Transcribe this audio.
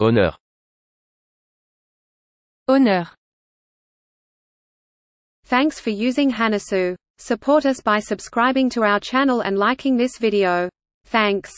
Honneur. Honneur. Thanks for using Hanasu. Support us by subscribing to our channel and liking this video. Thanks.